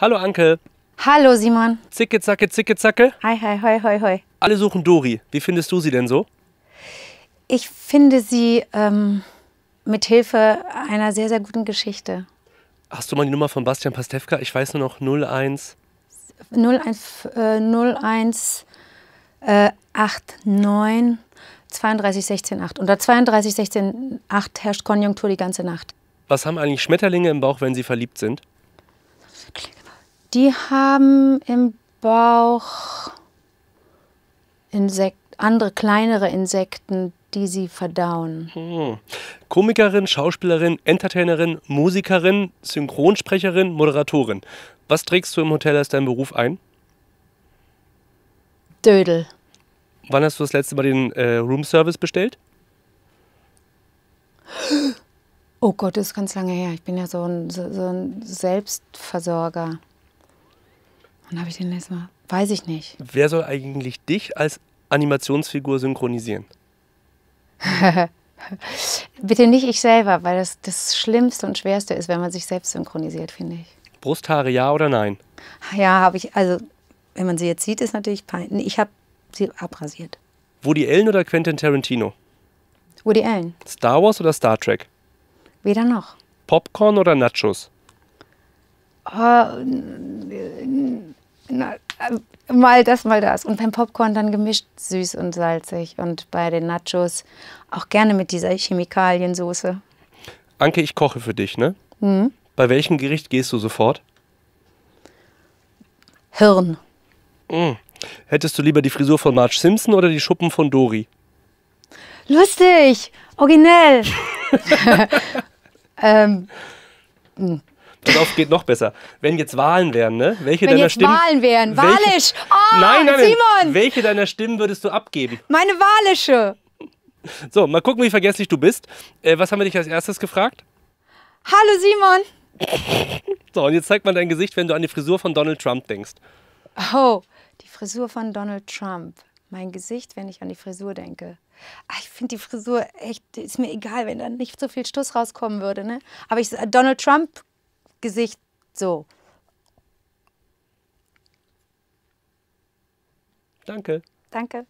Hallo Anke. Hallo Simon. Zicke, zacke, zicke, zacke. Hi, hi, hoi, hoi, hoi. Alle suchen Dori. Wie findest du sie denn so? Ich finde sie ähm, mit Hilfe einer sehr, sehr guten Geschichte. Hast du mal die Nummer von Bastian Pastewka? Ich weiß nur noch 01. 01, äh, 01 äh, 89 32 16 8. Unter 32 16 8 herrscht Konjunktur die ganze Nacht. Was haben eigentlich Schmetterlinge im Bauch, wenn sie verliebt sind? Klingt die haben im Bauch Insekt, andere kleinere Insekten, die sie verdauen. Hm. Komikerin, Schauspielerin, Entertainerin, Musikerin, Synchronsprecherin, Moderatorin. Was trägst du im Hotel als dein Beruf ein? Dödel. Wann hast du das letzte Mal den äh, Roomservice bestellt? Oh Gott, das ist ganz lange her. Ich bin ja so ein, so, so ein Selbstversorger. Wann habe ich den letzten Mal? Weiß ich nicht. Wer soll eigentlich dich als Animationsfigur synchronisieren? Bitte nicht ich selber, weil das das Schlimmste und Schwerste ist, wenn man sich selbst synchronisiert, finde ich. Brusthaare ja oder nein? Ja, habe ich. Also, wenn man sie jetzt sieht, ist natürlich peinlich. Ich habe sie abrasiert. Woody Allen oder Quentin Tarantino? Woody Allen. Star Wars oder Star Trek? Weder noch. Popcorn oder Nachos? Uh, na, äh, mal das, mal das. Und beim Popcorn dann gemischt süß und salzig. Und bei den Nachos auch gerne mit dieser Chemikaliensoße. Anke, ich koche für dich, ne? Hm? Bei welchem Gericht gehst du sofort? Hirn. Hm. Hättest du lieber die Frisur von Marge Simpson oder die Schuppen von Dori? Lustig, originell. ähm, hm. Pass auf, geht noch besser. Wenn jetzt Wahlen wären, ne? Welche Wenn deiner jetzt Stimmen. Wahlen wären, welche, Wahlisch! Oh, nein, nein, Simon! Welche deiner Stimmen würdest du abgeben? Meine Wahlische! So, mal gucken, wie vergesslich du bist. Äh, was haben wir dich als erstes gefragt? Hallo Simon! So, und jetzt zeig mal dein Gesicht, wenn du an die Frisur von Donald Trump denkst. Oh, die Frisur von Donald Trump. Mein Gesicht, wenn ich an die Frisur denke. Ah, ich finde die Frisur echt, ist mir egal, wenn da nicht so viel Stuss rauskommen würde. Ne? Aber ich, äh, Donald Trump Gesicht so. Danke. Danke.